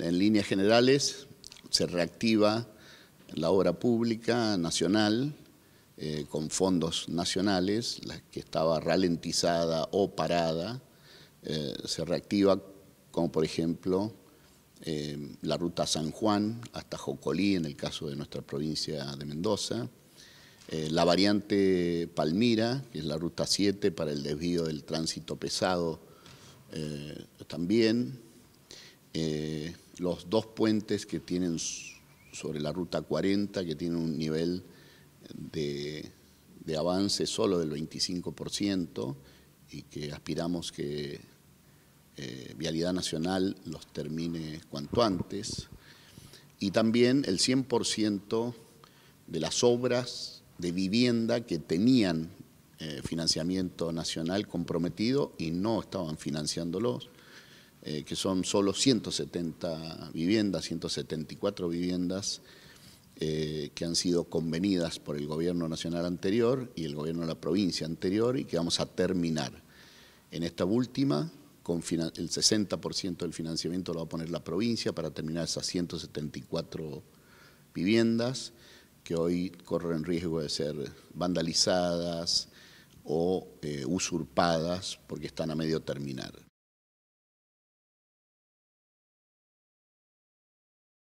En líneas generales, se reactiva la obra pública nacional eh, con fondos nacionales, la que estaba ralentizada o parada, eh, se reactiva como por ejemplo eh, la ruta San Juan hasta Jocolí, en el caso de nuestra provincia de Mendoza, la variante Palmira, que es la ruta 7 para el desvío del tránsito pesado también, los dos puentes que tienen sobre la ruta 40, que tienen un nivel de, avance solo del 25% y que aspiramos que eh, Vialidad Nacional los termine cuanto antes. Y también el 100% de las obras de vivienda que tenían eh, financiamiento nacional comprometido y no estaban financiándolos eh, que son solo 170 viviendas, 174 viviendas eh, que han sido convenidas por el gobierno nacional anterior y el gobierno de la provincia anterior y que vamos a terminar. En esta última, con el 60% del financiamiento lo va a poner la provincia para terminar esas 174 viviendas que hoy corren riesgo de ser vandalizadas o eh, usurpadas porque están a medio terminar.